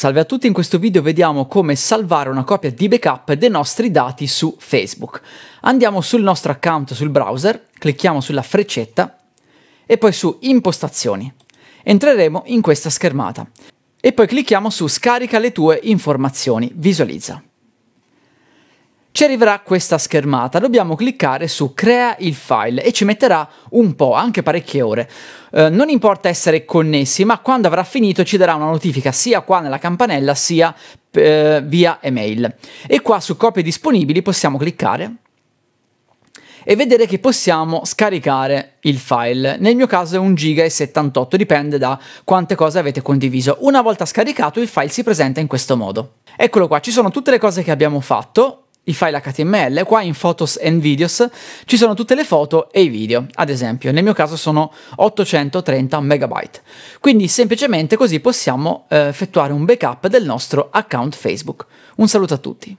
Salve a tutti, in questo video vediamo come salvare una copia di backup dei nostri dati su Facebook. Andiamo sul nostro account sul browser, clicchiamo sulla freccetta e poi su impostazioni. Entreremo in questa schermata e poi clicchiamo su scarica le tue informazioni, visualizza ci arriverà questa schermata. Dobbiamo cliccare su crea il file e ci metterà un po', anche parecchie ore. Eh, non importa essere connessi, ma quando avrà finito ci darà una notifica sia qua nella campanella sia eh, via email. E qua su copie disponibili possiamo cliccare e vedere che possiamo scaricare il file. Nel mio caso è 1 giga e 78, dipende da quante cose avete condiviso. Una volta scaricato il file si presenta in questo modo. Eccolo qua, ci sono tutte le cose che abbiamo fatto, i file HTML. Qua in Photos and Videos ci sono tutte le foto e i video, ad esempio. Nel mio caso sono 830 MB. Quindi semplicemente così possiamo eh, effettuare un backup del nostro account Facebook. Un saluto a tutti.